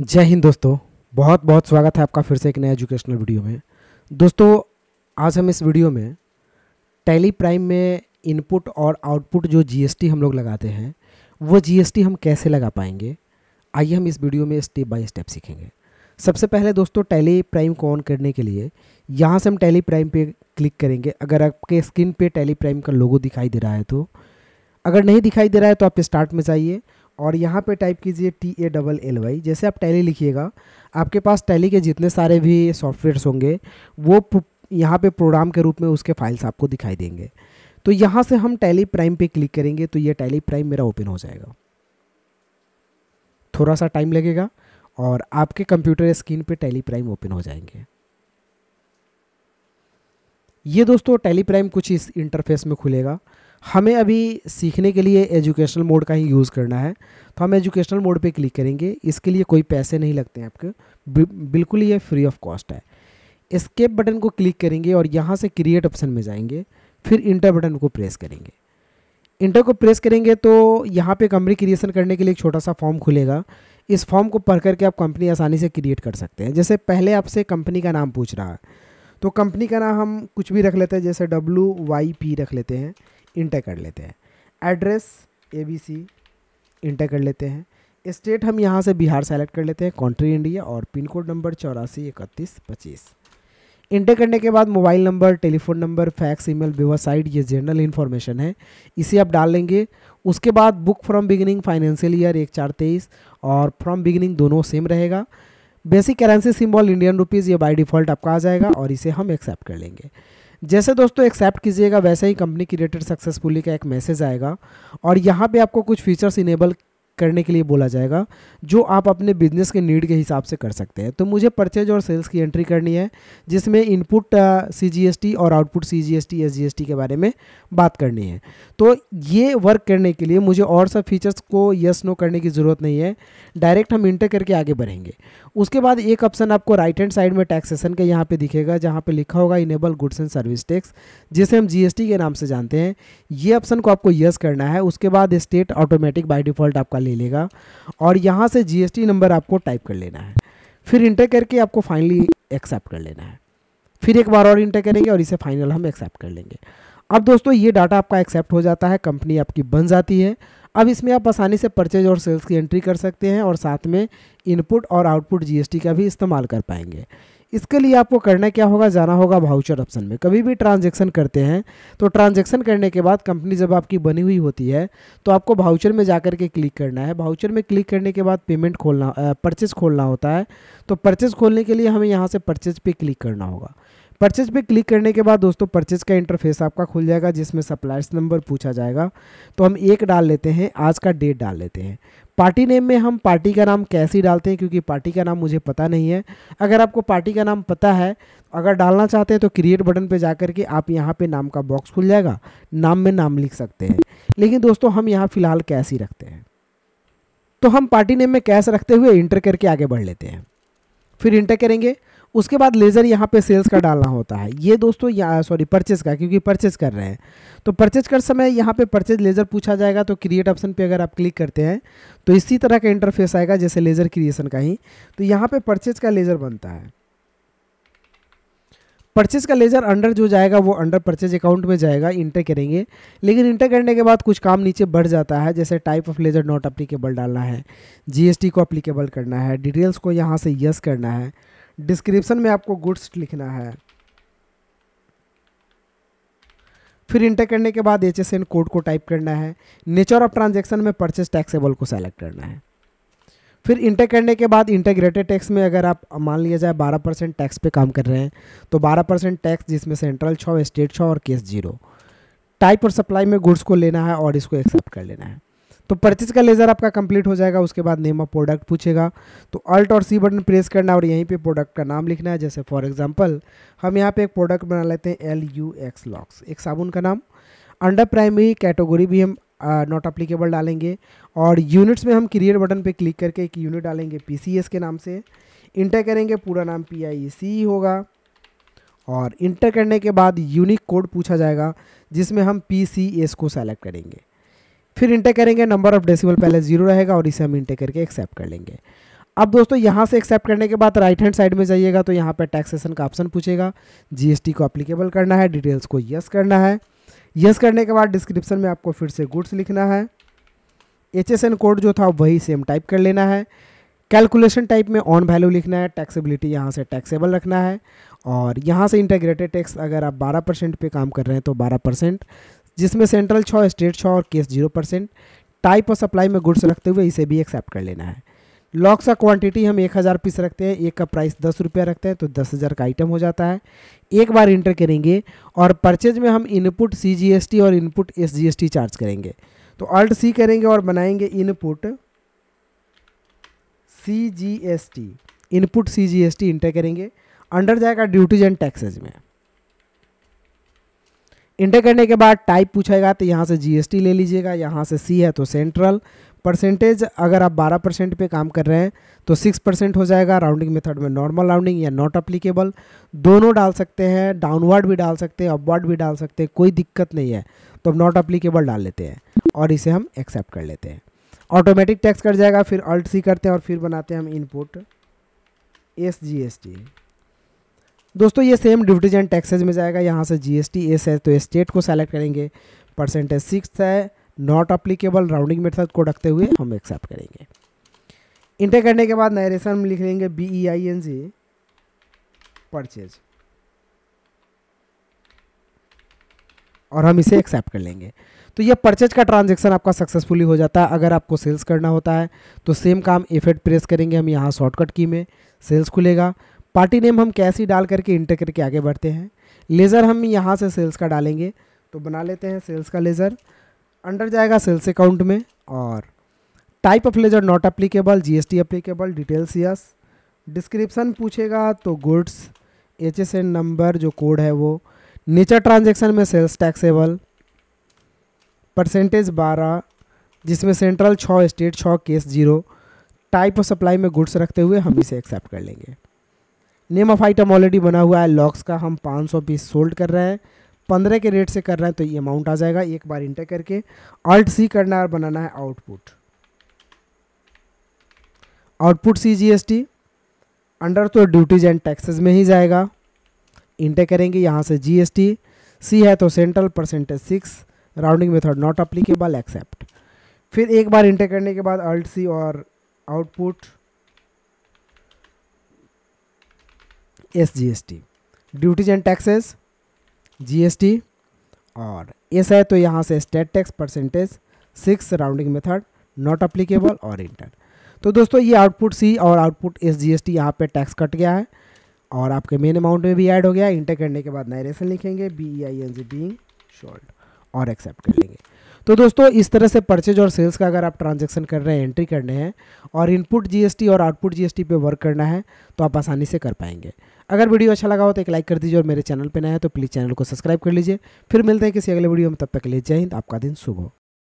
जय हिंद दोस्तों बहुत बहुत स्वागत है आपका फिर से एक नया एजुकेशनल वीडियो में दोस्तों आज हम इस वीडियो में टैली प्राइम में इनपुट और आउटपुट जो जीएसटी हम लोग लगाते हैं वो जीएसटी हम कैसे लगा पाएंगे आइए हम इस वीडियो में स्टेप बाय स्टेप सीखेंगे सबसे पहले दोस्तों टैली प्राइम को ऑन करने के लिए यहाँ से हम टैली प्राइम पर क्लिक करेंगे अगर आपके स्क्रीन पर टैली प्राइम का लोगो दिखाई दे रहा है तो अगर नहीं दिखाई दे रहा है तो आप स्टार्ट में जाइए और यहाँ पे टाइप कीजिए T A double L Y जैसे आप टैली लिखिएगा आपके पास टैली के जितने सारे भी सॉफ्टवेयर्स होंगे वो यहाँ पे प्रोग्राम के रूप में उसके फाइल्स आपको दिखाई देंगे तो यहाँ से हम टैली प्राइम पे क्लिक करेंगे तो ये टैली प्राइम मेरा ओपन हो जाएगा थोड़ा सा टाइम लगेगा और आपके कंप्यूटर स्क्रीन पर टैली प्राइम ओपन हो जाएंगे ये दोस्तों टैली प्राइम कुछ इस इंटरफेस में खुलेगा हमें अभी सीखने के लिए एजुकेशनल मोड का ही यूज़ करना है तो हम एजुकेशनल मोड पे क्लिक करेंगे इसके लिए कोई पैसे नहीं लगते हैं आपके बिल्कुल ये फ्री ऑफ कॉस्ट है एस्केप बटन को क्लिक करेंगे और यहाँ से क्रिएट ऑप्शन में जाएंगे फिर इंटर बटन को प्रेस करेंगे इंटर को प्रेस करेंगे तो यहाँ पर कंपनी क्रिएशन करने के लिए एक छोटा सा फॉर्म खुलेगा इस फॉर्म को पढ़ करके आप कंपनी आसानी से क्रिएट कर सकते हैं जैसे पहले आपसे कंपनी का नाम पूछ रहा है तो कंपनी का नाम हम कुछ भी रख लेते हैं जैसे डब्ल्यू वाई पी रख लेते हैं इंटर कर लेते हैं address A B C enter कर लेते हैं स्टेट हम यहाँ से बिहार सेलेक्ट कर लेते हैं कंट्री इंडिया और पिन कोड नंबर चौरासी इकतीस पच्चीस इंटर करने के बाद mobile number telephone number fax email website ये जनरल इन्फॉर्मेशन है इसे आप डाल लेंगे उसके बाद book from beginning financial year एक चार तेईस और फ्रॉम बिगिनिंग दोनों सेम रहेगा basic currency symbol Indian rupees ये बाय डिफ़ॉल्ट आपका आ जाएगा और इसे हम एक्सेप्ट कर लेंगे जैसे दोस्तों एक्सेप्ट कीजिएगा वैसे ही कंपनी क्रिएटेड सक्सेसफुली का एक मैसेज आएगा और यहाँ पे आपको कुछ फीचर्स इनेबल करने के लिए बोला जाएगा जो आप अपने बिजनेस के नीड के हिसाब से कर सकते हैं तो मुझे परचेज और सेल्स की एंट्री करनी है जिसमें इनपुट सी uh, और आउटपुट सी जी के बारे में बात करनी है तो ये वर्क करने के लिए मुझे और सब फीचर्स को यस नो करने की ज़रूरत नहीं है डायरेक्ट हम इंटर करके आगे बढ़ेंगे उसके बाद एक ऑप्शन आपको राइट हैंड साइड में टैक्सेशन का यहाँ पे दिखेगा जहाँ पे लिखा होगा enable goods and service tax जिसे हम जीएसटी के नाम से जानते हैं ये ऑप्शन को आपको यस करना है उसके बाद स्टेट ऑटोमेटिक बाई डिफॉल्ट आपका ले ले लेगा और यहाँ से जीएसटी नंबर आपको टाइप कर लेना है फिर इंटर करके आपको फाइनली एक्सेप्ट कर लेना है फिर एक बार और इंटर करेंगे और इसे फाइनल हम एक्सेप्ट कर लेंगे अब दोस्तों ये डाटा आपका एक्सेप्ट हो जाता है कंपनी आपकी बन जाती है अब इसमें आप आसानी से परचेज और सेल्स की एंट्री कर सकते हैं और साथ में इनपुट और आउटपुट जीएसटी का भी इस्तेमाल कर पाएंगे इसके लिए आपको करना क्या होगा जाना होगा भाउचर ऑप्शन में कभी भी ट्रांजेक्शन करते हैं तो ट्रांजेक्शन करने के बाद कंपनी जब आपकी बनी हुई होती है तो आपको भाउचर में जा कर के क्लिक करना है भाउचर में क्लिक करने के बाद पेमेंट खोलना परचेज़ खोलना होता है तो परचेज़ खोलने के लिए हमें यहाँ से परचेज़ पर क्लिक करना होगा परचेज पे क्लिक करने के बाद दोस्तों परचेज का इंटरफेस आपका खुल जाएगा जिसमें सप्लायर्स नंबर पूछा जाएगा तो हम एक डाल लेते हैं आज का डेट डाल लेते हैं पार्टी नेम में हम पार्टी का नाम कैसे डालते हैं क्योंकि पार्टी का नाम मुझे पता नहीं है अगर आपको पार्टी का नाम पता है अगर डालना चाहते हैं तो क्रिएट बटन पर जा करके आप यहाँ पे नाम का बॉक्स खुल जाएगा नाम में नाम लिख सकते हैं लेकिन दोस्तों हम यहाँ फ़िलहाल कैश ही रखते हैं तो हम पार्टी नेम में कैश रखते हुए इंटर करके आगे बढ़ लेते हैं फिर इंटर करेंगे उसके बाद लेज़र यहाँ पे सेल्स का डालना होता है ये दोस्तों यहाँ सॉरी परचेज का क्योंकि परचेज कर रहे हैं तो परचेज कर समय यहाँ पे परचेज लेज़र पूछा जाएगा तो क्रिएट ऑप्शन पे अगर आप क्लिक करते हैं तो इसी तरह का इंटरफेस आएगा जैसे लेज़र क्रिएशन का ही तो यहाँ पर परचेज का लेज़र बनता है परचेज का लेजर अंडर जो जाएगा वो अंडर परचेज अकाउंट में जाएगा इंटर करेंगे लेकिन इंटर करने के बाद कुछ काम नीचे बढ़ जाता है जैसे type of ledger not applicable डालना है जीएसटी को अप्लीकेबल करना है डिटेल्स को यहाँ से यस करना है डिस्क्रिप्शन में आपको गुड्स लिखना है फिर इंटर करने के बाद एच कोड को टाइप करना है नेचर ऑफ ट्रांजेक्शन में परचेस टैक्सेबल को सेलेक्ट करना है फिर इंटर करने के बाद इंटेग्रेटेड टैक्स में अगर आप मान लिया जाए 12 परसेंट टैक्स पे काम कर रहे हैं तो 12 परसेंट टैक्स जिसमें सेंट्रल छः स्टेट छः और केस जीरो टाइप और सप्लाई में गुड्स को लेना है और इसको एक्सेप्ट कर लेना है तो परचेज का लेज़र आपका कंप्लीट हो जाएगा उसके बाद नेम ऑफ प्रोडक्ट पूछेगा तो अल्ट और सी बटन प्रेस करना और यहीं पे प्रोडक्ट का नाम लिखना है जैसे फॉर एग्जांपल हम यहाँ पे एक प्रोडक्ट बना लेते हैं एल यू एक्स लॉक्स एक साबुन का नाम अंडर प्राइमरी कैटेगोरी भी हम नॉट uh, अप्लीकेबल डालेंगे और यूनिट्स में हम क्रिएट बटन पर क्लिक करके एक यूनिट डालेंगे पी के नाम से इंटर करेंगे पूरा नाम पी होगा और इंटर करने के बाद यूनिक कोड पूछा जाएगा जिसमें हम पी को सेलेक्ट करेंगे फिर इंटर करेंगे नंबर ऑफ डेसिमल पहले जीरो रहेगा और इसे हम इंटर करके एक्सेप्ट कर लेंगे अब दोस्तों यहाँ से एक्सेप्ट करने के बाद राइट हैंड साइड में जाइएगा तो यहाँ पर टैक्सेशन का ऑप्शन पूछेगा जीएसटी को अप्लीकेबल करना है डिटेल्स को यस करना है यस करने के बाद डिस्क्रिप्शन में आपको फिर से गुड्स लिखना है एच कोड जो था वही सेम टाइप कर लेना है कैलकुलेशन टाइप में ऑन वैल्यू लिखना है टैक्सेबिलिटी यहाँ से टैक्सेबल रखना है और यहाँ से इंटेग्रेटेड टैक्स अगर आप 12 परसेंट पर काम कर रहे हैं तो 12 परसेंट जिसमें सेंट्रल छः स्टेट छः और केस जीरो परसेंट टाइप और सप्लाई में गुड्स रखते हुए इसे भी एक्सेप्ट कर लेना है लॉक्स का क्वांटिटी हम एक हज़ार पीस रखते हैं एक का प्राइस दस रुपया रखते हैं तो दस हज़ार का आइटम हो जाता है एक बार इंटर करेंगे और परचेज में हम इनपुट सी और इनपुट एस चार्ज करेंगे तो अल्ट सी करेंगे और बनाएंगे input C input C enter करेंगे अंडर जाएगा ड्यूटीज एंड टैक्सेज में इंटर करने के बाद टाइप पूछेगा तो यहाँ से जीएसटी ले लीजिएगा यहाँ से सी है तो सेंट्रल परसेंटेज अगर आप 12 परसेंट पर काम कर रहे हैं तो 6 परसेंट हो जाएगा राउंडिंग मेथड में नॉर्मल राउंडिंग या नॉट अप्लीकेबल दोनों डाल सकते हैं डाउनवर्ड भी डाल सकते हैं अपवर्ड भी डाल सकते हैं कोई दिक्कत नहीं है तो अब नॉट अप्लीकेबल डाल लेते हैं और इसे हम एक्सेप्ट कर लेते हैं ऑटोमेटिक टैक्स कट जाएगा फिर अल्ट सी करते हैं और फिर बनाते हैं हम input S G S T दोस्तों ये सेम डिविटीज एंड टैक्सेज में जाएगा यहाँ से जीएसटी एस है तो स्टेट को सेलेक्ट करेंगे परसेंटेज सिक्स है नॉट अप्लीकेबल राउंडिंग मेथड को रखते हुए हम एक्सेप्ट करेंगे इंटर करने के बाद नरेशन हम लिख लेंगे B E I N G purchase और हम इसे एक्सेप्ट कर लेंगे तो यह परचेज का ट्रांजेक्शन आपका सक्सेसफुली हो जाता है अगर आपको सेल्स करना होता है तो सेम काम इफेक्ट प्रेस करेंगे हम यहाँ शॉर्टकट की में सेल्स खुलेगा पार्टी नेम हम कैसी डाल करके इंटर करके आगे बढ़ते हैं लेज़र हम यहाँ से सेल्स का डालेंगे तो बना लेते हैं सेल्स का लेज़र अंडर जाएगा सेल्स अकाउंट में और type of ledger not applicable GST applicable details yes description पूछेगा तो goods H S N number जो कोड है वो नेचर ट्रांजेक्शन में सेल्स टैक्सेबल परसेंटेज बारह जिसमें सेंट्रल छः स्टेट छः cess zero type of supply में गुड्स रखते हुए हम इसे एक्सेप्ट कर लेंगे नेम ऑफ आइटम ऑलरेडी बना हुआ है लॉक्स का हम 500 पीस सोल्ड कर रहे हैं पंद्रह के रेट से कर रहे हैं तो ये अमाउंट आ जाएगा एक बार इंटर करके अल्ट सी करना है और बनाना है output output C T under तो ड्यूटीज एंड टैक्सेस में ही जाएगा इंटर करेंगे यहाँ से जीएसटी सी है तो central percentage six rounding method not applicable accept फिर एक बार इंटर करने के बाद अल्ट सी और output S G S T duties and taxes G S T और एस है तो यहाँ से state tax percentage six rounding method not applicable और इंटर तो दोस्तों ये आउटपुट सी और output S G S T यहाँ पर टैक्स कट गया है और आपके मेन अमाउंट में भी ऐड हो गया इंटर करने के बाद नए रेशन लिखेंगे B E I N G being sold और एक्सेप्ट कर लेंगे तो दोस्तों इस तरह से परचेज और सेल्स का अगर आप ट्रांजेक्शन कर रहे हैं एंट्री करने हैं और इनपुट जीएसटी और आउटपुट जीएसटी पे वर्क करना है तो आप आसानी से कर पाएंगे अगर वीडियो अच्छा लगा हो तो एक लाइक कर दीजिए और मेरे चैनल पर नया है तो प्लीज़ चैनल को सब्सक्राइब कर लीजिए फिर मिलते हैं किसी अगले वीडियो में तब तक ले जाए आपका दिन शुभ हो